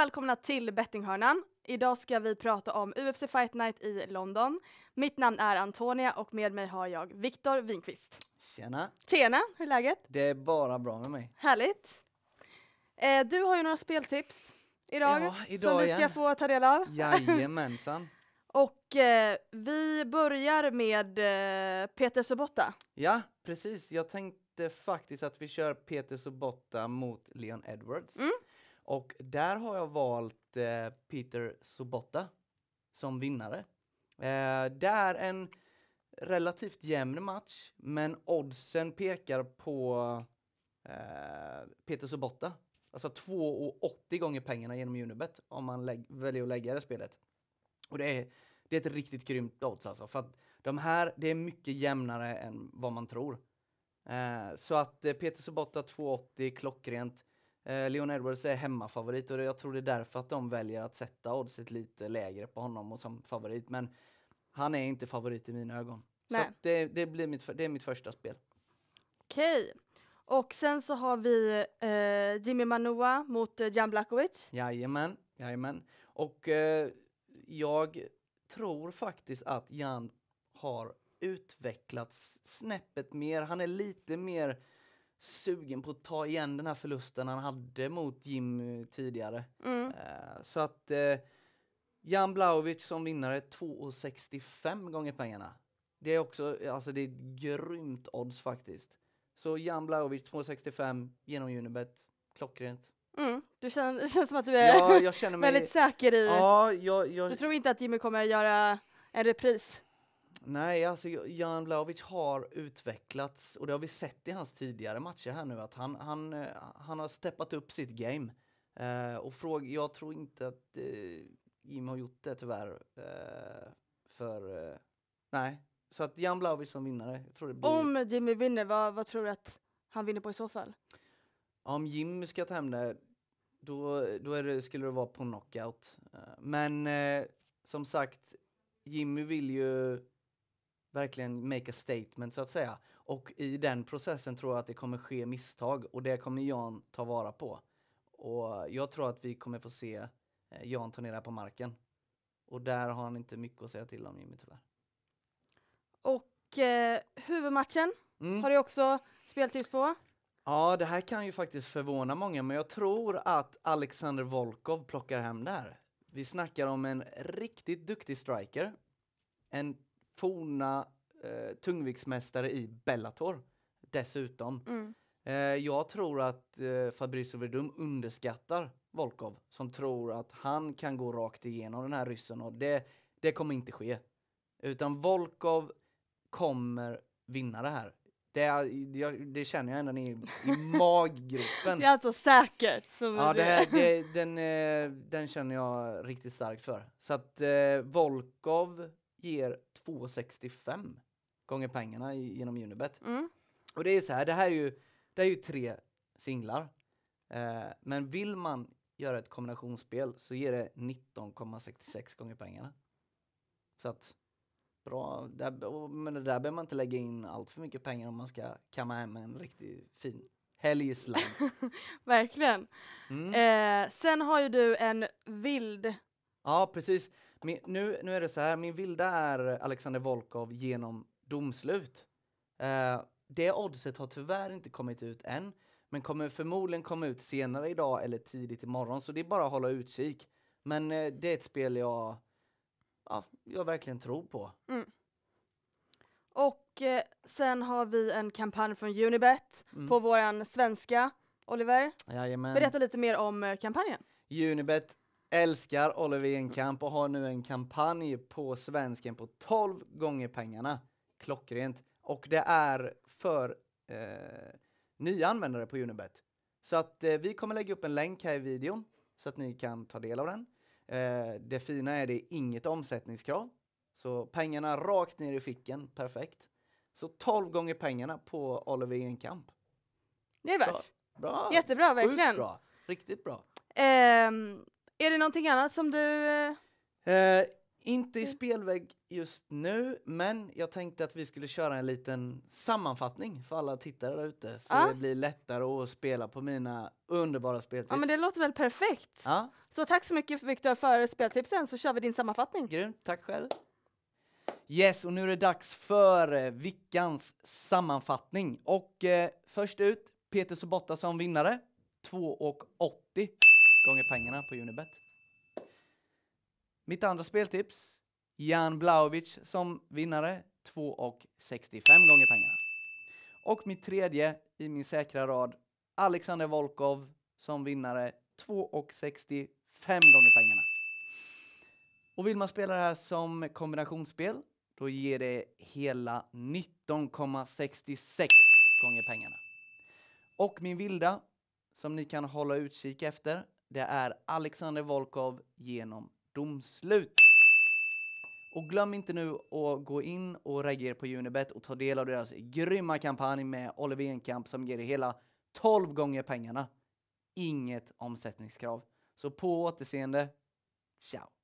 välkomna till bettinghörnan. Idag ska vi prata om UFC Fight Night i London. Mitt namn är Antonia och med mig har jag Viktor Winqvist. Tjena! Tjena, hur är läget? Det är bara bra med mig. Härligt! Eh, du har ju några speltips idag, ja, idag som vi ska igen. få ta del av. Jajamensan! och eh, vi börjar med eh, Peter Sobotta. Ja, precis. Jag tänkte faktiskt att vi kör Peter Sobotta mot Leon Edwards. Mm. Och där har jag valt eh, Peter Sobotta som vinnare. Eh, det är en relativt jämn match, men oddsen pekar på eh, Peter Sobotta. Alltså 2,80 gånger pengarna genom Unibet om man väljer att lägga det spelet. Och det är, det är ett riktigt grymt odds alltså. För att de här, det är mycket jämnare än vad man tror. Eh, så att eh, Peter Sobotta 2,80, klockrent. Eh, Leon Edwards är hemmafavorit och jag tror det är därför att de väljer att sätta oddset lite lägre på honom och som favorit. Men han är inte favorit i mina ögon. Nej. Så det, det, blir mitt, det är mitt första spel. Okej. Okay. Och sen så har vi eh, Jimmy Manua mot eh, Jan Blackovic. Jajamän, jajamän. Och eh, jag tror faktiskt att Jan har utvecklats snäppet mer. Han är lite mer sugen på att ta igen den här förlusten han hade mot Jim eh, tidigare. Mm. Eh, så att eh, Jan Blaovic som vinnare 2,65 gånger pengarna. Det är också, alltså det är ett grymt odds faktiskt. Så Jan Blaovic 2,65 genom Unibet, klockrent. Mm. Du känner, det känns som att du är ja, mig... väldigt säker i... Ja, jag, jag... Du tror inte att Jimmy kommer göra en repris? Nej, alltså Jan Blaovic har utvecklats och det har vi sett i hans tidigare matcher här nu att han, han, eh, han har steppat upp sitt game. Eh, och fråg, jag tror inte att eh, Jim har gjort det tyvärr. Eh, för, eh, nej, så att Jan Blaovic som vinnare. Jag tror det blir... Om Jimmy vinner, vad, vad tror du att han vinner på i så fall? Om Jimmy ska ta hem det, då, då det, skulle det vara på knockout. Eh, men eh, som sagt, Jimmy vill ju verkligen make a statement så att säga. Och i den processen tror jag att det kommer ske misstag och det kommer Jan ta vara på. Och jag tror att vi kommer få se eh, Jan ta ner det på marken. Och där har han inte mycket att säga till om Jimmy tyvärr. Och eh, huvudmatchen mm. har du också speltips på. Ja, det här kan ju faktiskt förvåna många, men jag tror att Alexander Volkov plockar hem det här. Vi snackar om en riktigt duktig striker. En forna eh, tungviktsmästare i Bellator dessutom. Mm. Eh, jag tror att eh, Fabrice Verdum underskattar Volkov som tror att han kan gå rakt igenom den här ryssen och det, det kommer inte ske. Utan Volkov kommer vinna det här. Det, jag, det känner jag ända ner i, i maggropen. det är alltså säkert. För ja, det det, den, eh, den känner jag riktigt starkt för. Så att eh, Volkov ger 2,65 gånger pengarna i, genom Unibet. Mm. Och det är ju så här, det här är ju, det är ju tre singlar. Eh, men vill man göra ett kombinationsspel så ger det 19,66 gånger pengarna. Så att bra, där, men det där behöver man inte lägga in allt för mycket pengar om man ska kamma hem en riktigt fin helgslant. Verkligen. Mm. Eh, sen har ju du en vild Ja, precis. Min, nu, nu är det så här, min vilda är Alexander Volkov genom domslut. Uh, det oddset har tyvärr inte kommit ut än, men kommer förmodligen komma ut senare idag eller tidigt imorgon, så det är bara att hålla utkik. Men uh, det är ett spel jag, ja, jag verkligen tror på. Mm. Och eh, sen har vi en kampanj från Unibet mm. på våran svenska, Oliver. Jajamän. Berätta lite mer om eh, kampanjen. Unibet Älskar Oliver Enkamp mm. och har nu en kampanj på svensken på 12 gånger pengarna. Klockrent. Och det är för eh, nya användare på Unibet. Så att eh, vi kommer lägga upp en länk här i videon så att ni kan ta del av den. Eh, det fina är det är inget omsättningskrav. Så pengarna rakt ner i fickan. perfekt. Så 12 gånger pengarna på Oliver Enkamp. Det är värt. Bra. Jättebra, verkligen. bra. Riktigt bra. Um, är det någonting annat som du... Eh, eh inte i mm. spelväg just nu, men jag tänkte att vi skulle köra en liten sammanfattning för alla tittare där ute så ah. det blir lättare att spela på mina underbara speltips. Ja, men det låter väl perfekt. Ah. Så tack så mycket Viktor för speltipsen så kör vi din sammanfattning. Grymt, tack själv. Yes, och nu är det dags för eh, veckans sammanfattning och eh, först ut Peter Sobotta som vinnare 2,80 gånger pengarna på Unibet. Mitt andra speltips, Jan Blaovic som vinnare 2,65 gånger pengarna. Och mitt tredje i min säkra rad, Alexander Volkov som vinnare 2,65 gånger pengarna. Och vill man spela det här som kombinationsspel, då ger det hela 19,66 gånger pengarna. Och min vilda, som ni kan hålla utkik efter, det är Alexander Volkov genom domslut. Och glöm inte nu att gå in och reagera på Unibet och ta del av deras grymma kampanj med Oliver Enkamp som ger dig hela 12 gånger pengarna. Inget omsättningskrav. Så på återseende. Ciao!